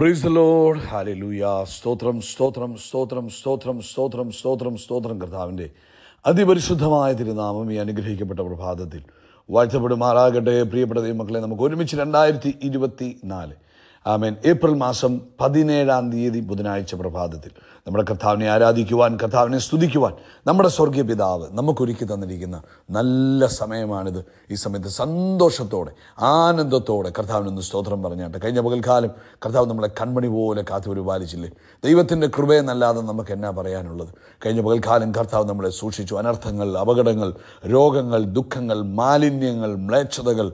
price load hallelujah സ്തോത്രം സ്തോത്രം സ്തോത്രം സ്തോത്രം സ്തോത്രം സ്തോത്രം സ്തോത്രം കർത്താവിൻ്റെ അതിപരിശുദ്ധമായ തിരുനാമം ഈ അനുഗ്രഹിക്കപ്പെട്ട പ്രഭാതത്തിൽ വാഴ്ത്തപ്പെടുമാറാകട്ടെ പ്രിയപ്പെട്ട മക്കളെ നമുക്ക് ഒരുമിച്ച് രണ്ടായിരത്തി ഇരുപത്തി നാല് ആമേൻ ഏപ്രിൽ മാസം പതിനേഴാം തീയതി ബുധനാഴ്ച പ്രഭാതത്തിൽ നമ്മുടെ കർത്താവിനെ ആരാധിക്കുവാൻ കർത്താവിനെ സ്തുതിക്കുവാൻ നമ്മുടെ സ്വർഗീയ പിതാവ് നമുക്കൊരുക്കി തന്നിരിക്കുന്ന നല്ല സമയമാണിത് ഈ സമയത്ത് സന്തോഷത്തോടെ ആനന്ദത്തോടെ കർത്താവിനൊന്ന് സ്തോത്രം പറഞ്ഞാട്ടെ കഴിഞ്ഞ പകൽക്കാലം കർത്താവ് നമ്മളെ കൺമണി പോലെ കാത്തു പരിപാലിച്ചില്ലേ ദൈവത്തിൻ്റെ കൃപയെന്നല്ലാതെ നമുക്ക് എന്നാ പറയാനുള്ളത് കഴിഞ്ഞ പകൽക്കാലം കർത്താവ് നമ്മളെ സൂക്ഷിച്ചു അനർത്ഥങ്ങൾ അപകടങ്ങൾ രോഗങ്ങൾ ദുഃഖങ്ങൾ മാലിന്യങ്ങൾ മ്ലേച്ഛതകൾ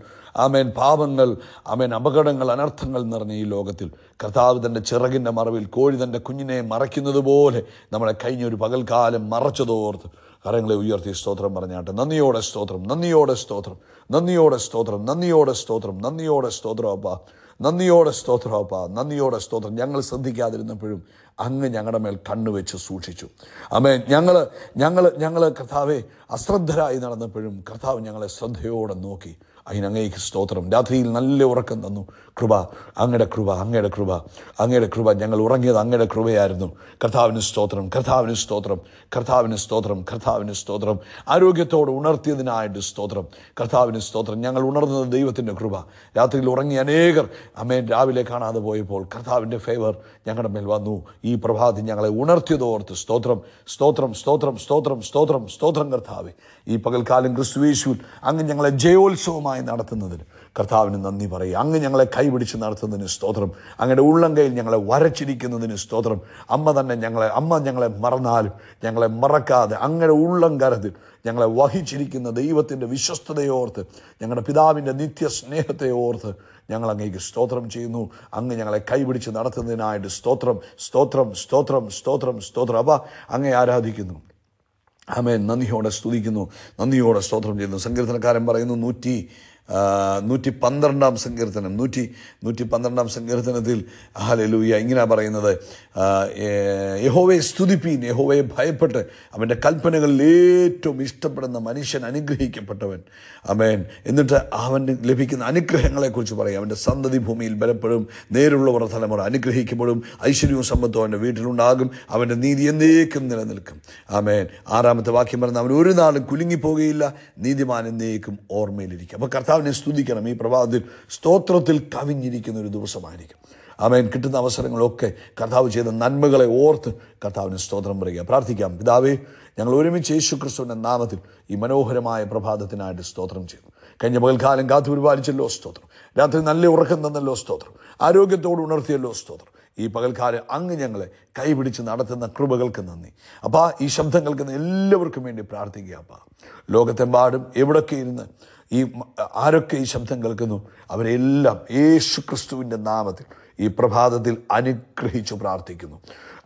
ആമേൻ പാപങ്ങൾ ആമേൻ അപകടങ്ങൾ അനർത്ഥങ്ങൾ നിറഞ്ഞ ഈ ലോകത്തിൽ കർത്താവ് തൻ്റെ ചിറകിൻ്റെ മറവിൽ കോഴി തൻ്റെ കുഞ്ഞിനെ മറയ്ക്കുന്നത് പോലെ നമ്മളെ കഴിഞ്ഞൊരു പകൽക്കാലം മറച്ചതോർത്ത് കരങ്ങളെ ഉയർത്തി സ്തോത്രം പറഞ്ഞാട്ടെ നന്ദിയോടെ സ്തോത്രം നന്ദിയോടെ സ്തോത്രം നന്ദിയോടെ സ്തോത്രം നന്ദിയോടെ സ്തോത്രം നന്ദിയോടെ സ്തോത്രം അപ്പ നന്ദിയോടെ സ്തോത്രം അപ്പ നന്ദിയോടെ സ്തോത്രം ഞങ്ങൾ ശ്രദ്ധിക്കാതിരുന്നപ്പോഴും അങ്ങ് ഞങ്ങളുടെ മേൽ കണ്ണുവെച്ച് സൂക്ഷിച്ചു അമേ ഞങ്ങൾ ഞങ്ങൾ ഞങ്ങൾ കർത്താവെ അശ്രദ്ധരായി നടന്നപ്പോഴും കർത്താവ് ഞങ്ങളെ ശ്രദ്ധയോടെ നോക്കി അതിനങ്ങേക്ക് സ്തോത്രം രാത്രിയിൽ നല്ല ഉറക്കം തന്നു കൃപ അങ്ങയുടെ കൃപ അങ്ങയുടെ കൃപ അങ്ങയുടെ കൃപ ഞങ്ങൾ ഉറങ്ങിയത് അങ്ങയുടെ കൃപയായിരുന്നു കർത്താവിന് സ്തോത്രം കർത്താവിന് സ്തോത്രം കർത്താവിന് സ്തോത്രം കർത്താവിന് സ്തോത്രം ആരോഗ്യത്തോട് ഉണർത്തിയതിനായിട്ട് സ്തോത്രം കർത്താവിന് സ്തോത്രം ഞങ്ങൾ ഉണർന്നത് ദൈവത്തിൻ്റെ കൃപ രാത്രിയിൽ ഉറങ്ങിയ അനേകർ അമ്മേൻ രാവിലെ കാണാതെ പോയപ്പോൾ കർത്താവിൻ്റെ ഫേവർ ഞങ്ങളുടെ മേൽ വന്നു ഈ പ്രഭാതത്തിൽ ഞങ്ങളെ ഉണർത്തിയതോർത്ത് സ്തോത്രം സ്തോത്രം സ്തോത്രം സ്തോത്രം സ്തോത്രം സ്തോത്രം കർത്താവ് ഈ പകൽക്കാലം ക്രിസ്തുവേശു അങ്ങ് ഞങ്ങളെ ജയോത്സവമായി നടത്തുന്നതിന് കർത്താവിന് നന്ദി പറയുക അങ്ങ് ഞങ്ങളെ കൈപിടിച്ച് നടത്തുന്നതിന് സ്തോത്രം അങ്ങയുടെ ഉള്ളംകൈയിൽ ഞങ്ങളെ വരച്ചിരിക്കുന്നതിന് സ്തോത്രം അമ്മ തന്നെ ഞങ്ങളെ അമ്മ ഞങ്ങളെ മറന്നാലും ഞങ്ങളെ മറക്കാതെ അങ്ങയുടെ ഉള്ളം കരത്തിൽ ഞങ്ങളെ വഹിച്ചിരിക്കുന്ന ദൈവത്തിൻ്റെ വിശ്വസ്തതയോർത്ത് ഞങ്ങളുടെ പിതാവിൻ്റെ നിത്യ സ്നേഹത്തെ ഓർത്ത് ഞങ്ങൾ അങ്ങേക്ക് സ്തോത്രം ചെയ്യുന്നു അങ്ങ് ഞങ്ങളെ കൈപിടിച്ച് നടത്തുന്നതിനായിട്ട് സ്തോത്രം സ്തോത്രം സ്തോത്രം സ്തോത്രം സ്തോത്രം അവ അങ്ങേ ആരാധിക്കുന്നു ആമേ നന്ദിയോടെ സ്തുതിക്കുന്നു നന്ദിയോടെ സ്തോത്രം ചെയ്യുന്നു സങ്കീർത്തനക്കാരൻ പറയുന്നു നൂറ്റി നൂറ്റി പന്ത്രണ്ടാം സങ്കീർത്തനം നൂറ്റി നൂറ്റി പന്ത്രണ്ടാം സങ്കീർത്തനത്തിൽ ഹലലൂയ ഇങ്ങനെ പറയുന്നത് യഹോവയെ സ്തുതിപ്പീൻ യഹോവയെ ഭയപ്പെട്ട് അവൻ്റെ കൽപ്പനകളിൽ ഏറ്റവും ഇഷ്ടപ്പെടുന്ന മനുഷ്യൻ അനുഗ്രഹിക്കപ്പെട്ടവൻ അവൻ എന്നിട്ട് അവന് ലഭിക്കുന്ന അനുഗ്രഹങ്ങളെക്കുറിച്ച് പറയും അവൻ്റെ സന്തതി ഭൂമിയിൽ ബലപ്പെടും നേരുള്ളവർ തലമുറ അനുഗ്രഹിക്കുമ്പോഴും ഐശ്വര്യവും സമ്പത്തും അവൻ്റെ വീട്ടിലുണ്ടാകും അവൻ്റെ നീതി എന്നേക്കും നിലനിൽക്കും ആമേൻ ആറാമത്തെ വാക്യം പറഞ്ഞ അവൻ ഒരു നാളും കുലുങ്ങിപ്പോകുകയില്ല നീതിമാൻ എന്നേക്കും ഓർമ്മയിലിരിക്കും അപ്പോൾ കർത്താവ് കർത്താവിനെ സ്തുതിക്കണം ഈ പ്രഭാതത്തിൽ സ്തോത്രത്തിൽ കവിഞ്ഞിരിക്കുന്ന ഒരു ദിവസമായിരിക്കും അമേൻ കിട്ടുന്ന അവസരങ്ങളൊക്കെ കർത്താവ് ചെയ്ത നന്മകളെ ഓർത്ത് കർത്താവിന് സ്തോത്രം പറയുക പ്രാർത്ഥിക്കാം പിതാവേ ഞങ്ങൾ ഒരുമിച്ച് യേശു ക്രിസ്തുവിൻ്റെ നാമത്തിൽ ഈ മനോഹരമായ പ്രഭാതത്തിനായിട്ട് സ്തോത്രം ചെയ്തു കഴിഞ്ഞ പകൽക്കാലം കാത്തു പരിപാലിച്ചല്ലോ സ്തോത്രം രാത്രി നല്ല ഉറക്കം തന്നല്ലോ സ്തോത്രം ആരോഗ്യത്തോട് ഉണർത്തിയല്ലോ സ്തോത്രം ഈ പകൽക്കാലം അങ്ങ് ഞങ്ങളെ കൈപിടിച്ച് നടത്തുന്ന കൃപകൾക്ക് നന്ദി അപ്പോൾ ഈ ശബ്ദങ്ങൾക്ക് എല്ലാവർക്കും വേണ്ടി പ്രാർത്ഥിക്കുക അപ്പം ലോകത്തെമ്പാടും എവിടൊക്കെ ഇരുന്ന് ഈ ആരൊക്കെ ഈ ശബ്ദം കേൾക്കുന്നു അവരെല്ലാം യേശു ക്രിസ്തുവിൻ്റെ നാമത്തിൽ ഈ പ്രഭാതത്തിൽ അനുഗ്രഹിച്ചു പ്രാർത്ഥിക്കുന്നു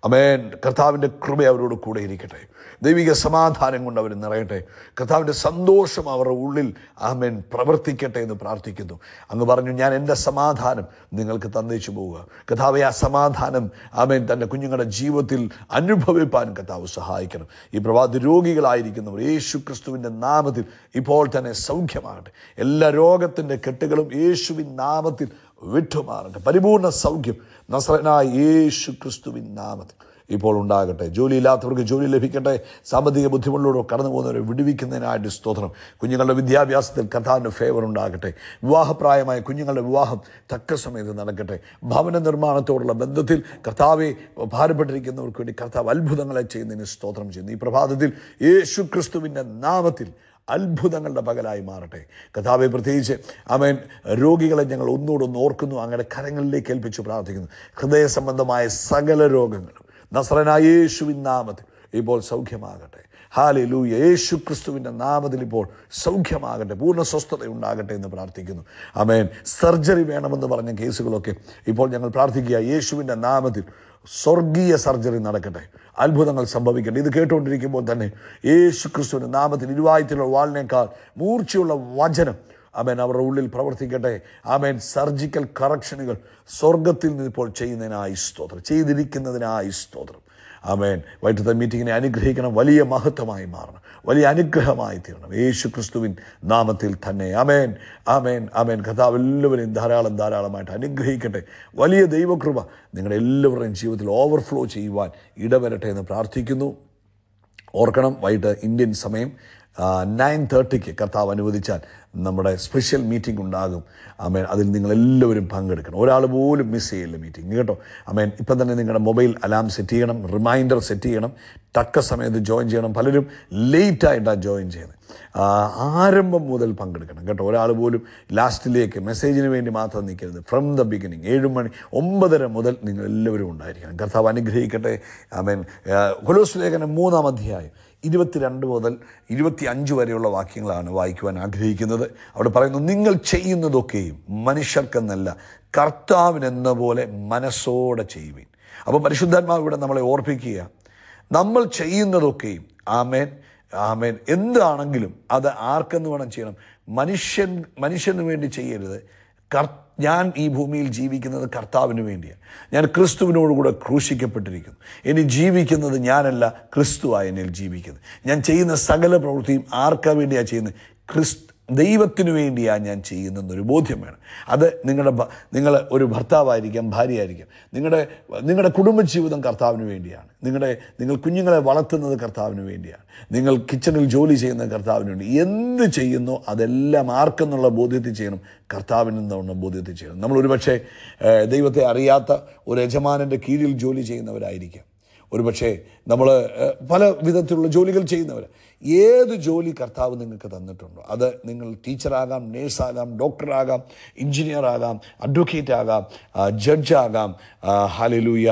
അമേൻ കർത്താവിൻ്റെ കൃപ അവരോട് കൂടെ ഇരിക്കട്ടെ ദൈവിക സമാധാനം കൊണ്ട് അവർ നിറയട്ടെ കർത്താവിൻ്റെ സന്തോഷം അവരുടെ ഉള്ളിൽ ആമേൻ പ്രവർത്തിക്കട്ടെ എന്ന് പ്രാർത്ഥിക്കുന്നു അങ്ങ് പറഞ്ഞു ഞാൻ എൻ്റെ സമാധാനം നിങ്ങൾക്ക് തന്നേച്ചു പോവുക കഥാവെ ആ സമാധാനം ആമേൻ തൻ്റെ കുഞ്ഞുങ്ങളുടെ ജീവിതത്തിൽ അനുഭവിപ്പാൻ കഥാവ് സഹായിക്കണം ഈ പ്രഭാത രോഗികളായിരിക്കുന്നവർ യേശു ക്രിസ്തുവിൻ്റെ നാമത്തിൽ ഇപ്പോൾ തന്നെ സൗഖ്യമാകട്ടെ എല്ലാ രോഗത്തിൻ്റെ കെട്ടുകളും യേശുവിൻ നാമത്തിൽ വിട്ടുമാറട്ടെ പരിപൂർണ സൗഖ്യം നസ്രനായ യേശു ക്രിസ്തുവിൻ നാമത്തിൽ ഇപ്പോൾ ഉണ്ടാകട്ടെ ജോലിയില്ലാത്തവർക്ക് ജോലി ലഭിക്കട്ടെ സാമ്പത്തിക ബുദ്ധിമുട്ടിലൂടെ കടന്നു പോകുന്നവരെ വിടുവിക്കുന്നതിനായിട്ട് സ്തോത്രം കുഞ്ഞുങ്ങളുടെ വിദ്യാഭ്യാസത്തിൽ കഥാവിൻ്റെ ഫേവർ ഉണ്ടാകട്ടെ വിവാഹപ്രായമായ കുഞ്ഞുങ്ങളുടെ വിവാഹം തക്ക സമയത്ത് നടക്കട്ടെ ഭവന നിർമ്മാണത്തോടുള്ള ബന്ധത്തിൽ കർത്താവെ ഭാരപ്പെട്ടിരിക്കുന്നവർക്ക് വേണ്ടി കർത്താവ് അത്ഭുതങ്ങളെ ചെയ്യുന്നതിന് സ്തോത്രം ചെയ്യുന്നു ഈ പ്രഭാതത്തിൽ യേശു ക്രിസ്തുവിൻ്റെ നാമത്തിൽ അത്ഭുതങ്ങളുടെ പകലായി മാറട്ടെ കഥാവെ പ്രത്യേകിച്ച് അവൻ രോഗികളെ ഞങ്ങൾ ഒന്നുകൂടൊന്ന് ഓർക്കുന്നു അങ്ങനെ കരങ്ങളിലേക്ക് ഏൽപ്പിച്ച് പ്രാർത്ഥിക്കുന്നു ഹൃദയ സംബന്ധമായ സകല രോഗങ്ങളും നസ്രനായേശുവിൻ നാമത്തിൽ ഇപ്പോൾ സൗഖ്യമാകട്ടെ ലൂ യേശു ക്രിസ്തുവിൻ്റെ നാമത്തിൽ ഇപ്പോൾ സൗഖ്യമാകട്ടെ പൂർണ്ണ സ്വസ്ഥത ഉണ്ടാകട്ടെ എന്ന് പ്രാർത്ഥിക്കുന്നു അമേൻ സർജറി വേണമെന്ന് പറഞ്ഞ കേസുകളൊക്കെ ഇപ്പോൾ ഞങ്ങൾ പ്രാർത്ഥിക്കുക യേശുവിൻ്റെ നാമത്തിൽ സ്വർഗീയ സർജറി നടക്കട്ടെ അത്ഭുതങ്ങൾ സംഭവിക്കട്ടെ ഇത് കേട്ടുകൊണ്ടിരിക്കുമ്പോൾ തന്നെ യേശു ക്രിസ്തുവിൻ്റെ നാമത്തിൽ ഇരുവായത്തിലുള്ള വാളിനേക്കാൾ മൂർച്ചയുള്ള വചനം അമേൻ അവരുടെ ഉള്ളിൽ പ്രവർത്തിക്കട്ടെ ആമേൻ സർജിക്കൽ കറക്ഷനുകൾ സ്വർഗത്തിൽ നിന്ന് ഇപ്പോൾ ചെയ്യുന്നതിനായി സ്തോത്രം ചെയ്തിരിക്കുന്നതിനായി സ്തോത്രം ആമേൻ വൈകിട്ടത്തെ മീറ്റിങ്ങിനെ അനുഗ്രഹിക്കണം വലിയ മഹത്വമായി മാറണം വലിയ അനുഗ്രഹമായി തീരണം യേശു ക്രിസ്തുവിൻ നാമത്തിൽ തന്നെ ആമേൻ ആമേൻ ആമേൻ കഥാവ് എല്ലാവരെയും ധാരാളം ധാരാളമായിട്ട് അനുഗ്രഹിക്കട്ടെ വലിയ ദൈവകൃപ നിങ്ങളുടെ എല്ലാവരുടെയും ജീവിതത്തിൽ ഓവർഫ്ലോ ചെയ്യുവാൻ ഇടവരട്ടെ എന്ന് പ്രാർത്ഥിക്കുന്നു ഓർക്കണം വൈകിട്ട് ഇന്ത്യൻ സമയം നയൻ തേർട്ടിക്ക് കർത്താവ് അനുവദിച്ചാൽ നമ്മുടെ സ്പെഷ്യൽ മീറ്റിംഗ് ഉണ്ടാകും അമേൻ അതിൽ നിങ്ങളെല്ലാവരും പങ്കെടുക്കണം ഒരാൾ പോലും മിസ് ചെയ്യില്ല മീറ്റിംഗ് കേട്ടോ അമേൻ ഇപ്പം തന്നെ നിങ്ങളുടെ മൊബൈൽ അലാം സെറ്റ് ചെയ്യണം റിമൈൻഡർ സെറ്റ് ചെയ്യണം തക്ക സമയത്ത് ജോയിൻ ചെയ്യണം പലരും ലേറ്റായിട്ടാണ് ജോയിൻ ചെയ്യുന്നത് ആരംഭം മുതൽ പങ്കെടുക്കണം കേട്ടോ ഒരാൾ പോലും ലാസ്റ്റിലേക്ക് മെസ്സേജിന് വേണ്ടി മാത്രം നിൽക്കരുത് ഫ്രം ദ ബിഗിനിങ് ഏഴ് മണി ഒമ്പതര മുതൽ നിങ്ങളെല്ലാവരും ഉണ്ടായിരിക്കണം കർത്താവ് അനുഗ്രഹിക്കട്ടെ ഐ മീൻ കൊലോസ് ലേഖനം മൂന്നാം അധ്യായം ഇരുപത്തിരണ്ട് മുതൽ ഇരുപത്തി അഞ്ച് വരെയുള്ള വാക്യങ്ങളാണ് വായിക്കുവാൻ ആഗ്രഹിക്കുന്നത് അവിടെ പറയുന്നു നിങ്ങൾ ചെയ്യുന്നതൊക്കെയും മനുഷ്യർക്കെന്നല്ല കർത്താവിനെന്ന പോലെ മനസ്സോടെ ചെയ്യുവിൻ അപ്പോൾ പരിശുദ്ധാത്മാവ് ഇവിടെ നമ്മളെ ഓർപ്പിക്കുക നമ്മൾ ചെയ്യുന്നതൊക്കെയും ആമേൻ ആമേൻ എന്താണെങ്കിലും അത് ആർക്കെന്ന് വേണം ചെയ്യണം മനുഷ്യൻ മനുഷ്യന് വേണ്ടി ചെയ്യരുത് കർത്ത ഞാൻ ഈ ഭൂമിയിൽ ജീവിക്കുന്നത് കർത്താവിന് വേണ്ടിയാണ് ഞാൻ ക്രിസ്തുവിനോടുകൂടെ ക്രൂശിക്കപ്പെട്ടിരിക്കുന്നു ഇനി ജീവിക്കുന്നത് ഞാനല്ല ക്രിസ്തുവായ എന്നിൽ ജീവിക്കുന്നത് ഞാൻ ചെയ്യുന്ന സകല പ്രവൃത്തിയും ആർക്കാ വേണ്ടിയാണ് ചെയ്യുന്നത് ക്രിസ്തു ദൈവത്തിനു വേണ്ടിയാണ് ഞാൻ ചെയ്യുന്നതെന്നൊരു ബോധ്യം വേണം അത് നിങ്ങളുടെ നിങ്ങൾ ഒരു ഭർത്താവായിരിക്കാം ഭാര്യയായിരിക്കാം നിങ്ങളുടെ നിങ്ങളുടെ കുടുംബജീവിതം കർത്താവിന് വേണ്ടിയാണ് നിങ്ങളുടെ നിങ്ങൾ കുഞ്ഞുങ്ങളെ വളർത്തുന്നത് കർത്താവിന് വേണ്ടിയാണ് നിങ്ങൾ കിച്ചണിൽ ജോലി ചെയ്യുന്നത് കർത്താവിന് വേണ്ടി എന്ത് ചെയ്യുന്നു അതെല്ലാം ആർക്കെന്നുള്ള ബോധ്യത്തിൽ ചെയ്യണം കർത്താവിനെന്നുള്ള ബോധ്യത്തിൽ ചെയ്യണം നമ്മൾ പക്ഷേ ദൈവത്തെ അറിയാത്ത ഒരു യജമാനൻ്റെ കീഴിൽ ജോലി ചെയ്യുന്നവരായിരിക്കാം ഒരുപക്ഷെ നമ്മൾ പല വിധത്തിലുള്ള ജോലികൾ ചെയ്യുന്നവർ ഏത് ജോലി കർത്താവ് നിങ്ങൾക്ക് തന്നിട്ടുണ്ടോ അത് നിങ്ങൾ ടീച്ചറാകാം നേഴ്സാകാം ഡോക്ടറാകാം എഞ്ചിനീയറാകാം അഡ്വക്കേറ്റ് ആകാം ജഡ്ജാകാം ഹാലലൂയ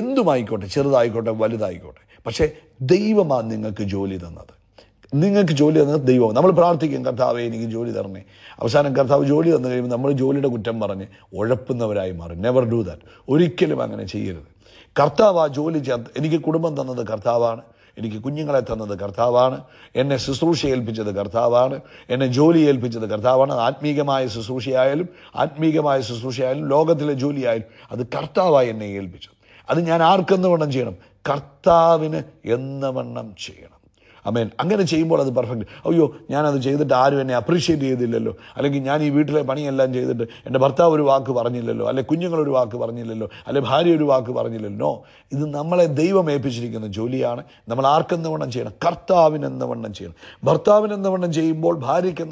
എന്തുമായിക്കോട്ടെ ചെറുതായിക്കോട്ടെ വലുതായിക്കോട്ടെ പക്ഷേ ദൈവമാണ് നിങ്ങൾക്ക് ജോലി തന്നത് നിങ്ങൾക്ക് ജോലി തന്നത് ദൈവം നമ്മൾ പ്രാർത്ഥിക്കും കർത്താവ് എനിക്ക് ജോലി തരണേ അവസാനം കർത്താവ് ജോലി തന്നു കഴിയുമ്പോൾ നമ്മൾ ജോലിയുടെ കുറ്റം പറഞ്ഞ് ഉഴപ്പുന്നവരായി മാറും നെവർ ഡു ദാറ്റ് ഒരിക്കലും അങ്ങനെ ചെയ്യരുത് കർത്താവ് ആ ജോലി ചേർത്ത് എനിക്ക് കുടുംബം തന്നത് കർത്താവാണ് എനിക്ക് കുഞ്ഞുങ്ങളെ തന്നത് കർത്താവാണ് എന്നെ ശുശ്രൂഷ ഏൽപ്പിച്ചത് കർത്താവാണ് എന്നെ ജോലി ഏൽപ്പിച്ചത് കർത്താവാണ് ആത്മീകമായ ശുശ്രൂഷയായാലും ആത്മീകമായ ശുശ്രൂഷയായാലും ലോകത്തിലെ ജോലിയായാലും അത് കർത്താവായി എന്നെ ഏൽപ്പിച്ചത് അത് ഞാൻ ആർക്കെന്ന് വണ്ണം ചെയ്യണം കർത്താവിന് എന്ന വണ്ണം ചെയ്യണം അമേൻ അങ്ങനെ ചെയ്യുമ്പോൾ അത് പെർഫെക്റ്റ് അയ്യോ ഞാനത് ചെയ്തിട്ട് ആരും എന്നെ അപ്രീഷിയേറ്റ് ചെയ്തില്ലല്ലോ അല്ലെങ്കിൽ ഞാൻ ഈ വീട്ടിലെ പണിയെല്ലാം ചെയ്തിട്ട് എൻ്റെ ഭർത്താവ് ഒരു വാക്ക് പറഞ്ഞില്ലല്ലോ അല്ലെ കുഞ്ഞുങ്ങളൊരു വാക്ക് പറഞ്ഞില്ലല്ലോ അല്ലെ ഭാര്യ ഒരു വാക്ക് പറഞ്ഞില്ലല്ലോ നോ ഇത് നമ്മളെ ദൈവം ഏൽപ്പിച്ചിരിക്കുന്ന ജോലിയാണ് നമ്മൾ ആർക്കെന്നവണ്ണം ചെയ്യണം കർത്താവിനെന്നവണ്ണം ചെയ്യണം ഭർത്താവിനെന്നവണ്ണം ചെയ്യുമ്പോൾ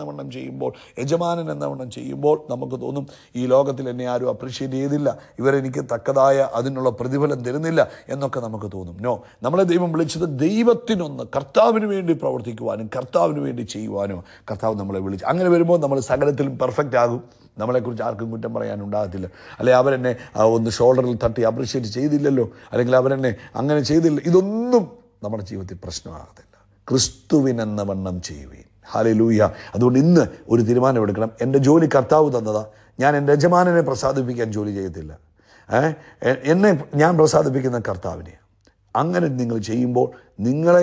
വണ്ണം ചെയ്യുമ്പോൾ യജമാനൻ വണ്ണം ചെയ്യുമ്പോൾ നമുക്ക് തോന്നും ഈ ലോകത്തിൽ എന്നെ ആരും അപ്രീഷിയേറ്റ് ചെയ്തില്ല ഇവരെനിക്ക് തക്കതായ അതിനുള്ള പ്രതിഫലം തരുന്നില്ല എന്നൊക്കെ നമുക്ക് തോന്നും നോ നമ്മളെ ദൈവം വിളിച്ചത് ദൈവത്തിനൊന്ന് കർത്താവിന് കർത്താവിന് വേണ്ടി പ്രവർത്തിക്കുവാനും കർത്താവിന് വേണ്ടി ചെയ്യുവാനും കർത്താവ് നമ്മളെ വിളിച്ചു അങ്ങനെ വരുമ്പോൾ നമ്മൾ സകലത്തിലും പെർഫെക്റ്റ് ആകും നമ്മളെക്കുറിച്ച് ആർക്കും കുറ്റം പറയാനുണ്ടാകത്തില്ല അല്ലെ അവരെന്നെ ഒന്ന് ഷോൾഡറിൽ തട്ടി അപ്രിഷ്യേറ്റ് ചെയ്തില്ലല്ലോ അല്ലെങ്കിൽ അവരെന്നെ അങ്ങനെ ചെയ്തില്ല ഇതൊന്നും നമ്മുടെ ജീവിതത്തിൽ പ്രശ്നമാകത്തില്ല ക്രിസ്തുവിനെന്ന വണ്ണം ചെയ്യുവീൻ ഹാലേ ലൂയ അതുകൊണ്ട് ഇന്ന് ഒരു തീരുമാനമെടുക്കണം എൻ്റെ ജോലി കർത്താവ് തന്നതാ ഞാൻ എൻ്റെ യജമാനനെ പ്രസാദിപ്പിക്കാൻ ജോലി ചെയ്യത്തില്ല എന്നെ ഞാൻ പ്രസാദിപ്പിക്കുന്ന കർത്താവിനെ അങ്ങനെ നിങ്ങൾ ചെയ്യുമ്പോൾ നിങ്ങളെ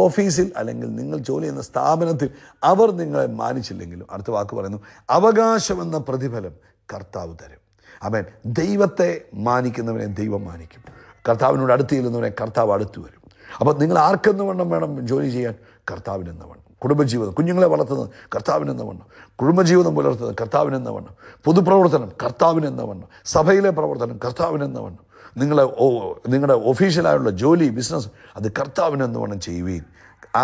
ഓഫീസിൽ അല്ലെങ്കിൽ നിങ്ങൾ ജോലി ചെയ്യുന്ന സ്ഥാപനത്തിൽ അവർ നിങ്ങളെ മാനിച്ചില്ലെങ്കിലും അടുത്ത വാക്ക് പറയുന്നു അവകാശമെന്ന പ്രതിഫലം കർത്താവ് തരും അവൻ ദൈവത്തെ മാനിക്കുന്നവനെ ദൈവം മാനിക്കും കർത്താവിനോട് അടുത്ത് ചെല്ലുന്നവനെ കർത്താവ് അടുത്ത് വരും അപ്പോൾ നിങ്ങൾ ആർക്കെന്ന് വേണം വേണം ജോലി ചെയ്യാൻ കർത്താവിനെന്ന വേണം കുടുംബജീവിതം കുഞ്ഞുങ്ങളെ വളർത്തുന്നത് കർത്താവിനെന്ന വണ്ണം കുടുംബജീവിതം പുലർത്തുന്നത് കർത്താവിനെന്ന വണ്ണം പൊതുപ്രവർത്തനം കർത്താവിനെന്ന വണ്ണം സഭയിലെ പ്രവർത്തനം കർത്താവിനെന്ന വണ്ണം നിങ്ങളെ നിങ്ങളുടെ ഒഫീഷ്യലായുള്ള ജോലി ബിസിനസ് അത് എന്ന് വേണം ചെയ്യുകയും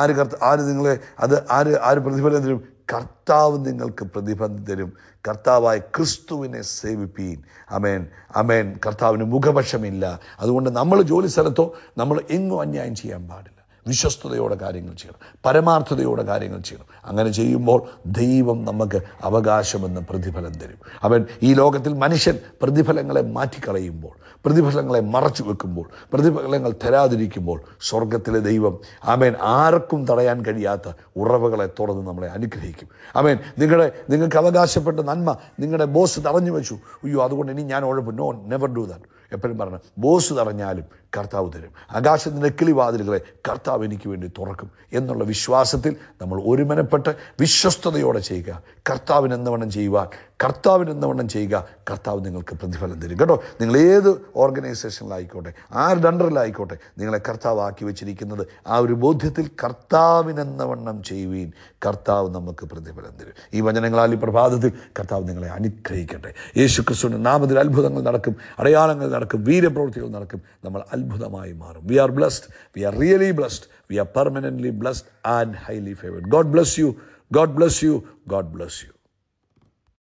ആര് കർത്ത ആര് നിങ്ങളെ അത് ആര് ആര് പ്രതിഫലം തരും കർത്താവ് നിങ്ങൾക്ക് പ്രതിഫലം തരും കർത്താവായ ക്രിസ്തുവിനെ സേവിപ്പീൻ അമേൻ അമേൻ കർത്താവിന് മുഖപക്ഷമില്ല അതുകൊണ്ട് നമ്മൾ ജോലി സ്ഥലത്തോ നമ്മൾ എങ്ങും അന്യായം ചെയ്യാൻ പാടില്ല വിശ്വസ്തയോടെ കാര്യങ്ങൾ ചെയ്യണം പരമാർത്ഥതയോടെ കാര്യങ്ങൾ ചെയ്യണം അങ്ങനെ ചെയ്യുമ്പോൾ ദൈവം നമുക്ക് അവകാശമെന്ന് പ്രതിഫലം തരും അവൻ ഈ ലോകത്തിൽ മനുഷ്യൻ പ്രതിഫലങ്ങളെ മാറ്റിക്കളയുമ്പോൾ പ്രതിഫലങ്ങളെ മറച്ചു വെക്കുമ്പോൾ പ്രതിഫലങ്ങൾ തരാതിരിക്കുമ്പോൾ സ്വർഗത്തിലെ ദൈവം ആമേൻ ആർക്കും തടയാൻ കഴിയാത്ത ഉറവകളെ തുറന്ന് നമ്മളെ അനുഗ്രഹിക്കും ആമേൻ നിങ്ങളുടെ നിങ്ങൾക്ക് അവകാശപ്പെട്ട നന്മ നിങ്ങളുടെ ബോസ് തടഞ്ഞു വെച്ചു അയ്യോ അതുകൊണ്ട് ഇനി ഞാൻ ഉഴപ്പ് നോ നെവർ ഡു ദാറ്റ് എപ്പോഴും പറഞ്ഞു ബോസ് തറഞ്ഞാലും കർത്താവ് തരും ആകാശത്തിൻ്റെ കിളിവാതിലുകളെ കർത്താവ് എനിക്ക് വേണ്ടി തുറക്കും എന്നുള്ള വിശ്വാസത്തിൽ നമ്മൾ ഒരുമനപ്പെട്ട് വിശ്വസ്തയോടെ ചെയ്യുക വേണം ചെയ്യുവാൻ കർത്താവിന് എന്തവണ്ണം ചെയ്യുക കർത്താവ് നിങ്ങൾക്ക് പ്രതിഫലം തരും കേട്ടോ നിങ്ങൾ ഏത് ഓർഗനൈസേഷനിലായിക്കോട്ടെ ആരുടെ അണ്ടറിലായിക്കോട്ടെ നിങ്ങളെ കർത്താവ് ആക്കി വെച്ചിരിക്കുന്നത് ആ ഒരു ബോധ്യത്തിൽ കർത്താവിനെന്നവണ്ണം ചെയ്യുവീൻ കർത്താവ് നമുക്ക് പ്രതിഫലം തരും ഈ വചനങ്ങളാൽ ഈ പ്രഭാതത്തിൽ കർത്താവ് നിങ്ങളെ അനുഗ്രഹിക്കട്ടെ യേശു ക്രിസ്തുവിൻ്റെ നാമത്തിൽ അത്ഭുതങ്ങൾ നടക്കും അടയാളങ്ങൾ നടക്കും വീരപ്രവൃത്തികൾ നടക്കും നമ്മൾ അത്ഭുതമായി മാറും we are blessed we are really blessed we are permanent blessed and highly favoured God bless you God bless you God bless U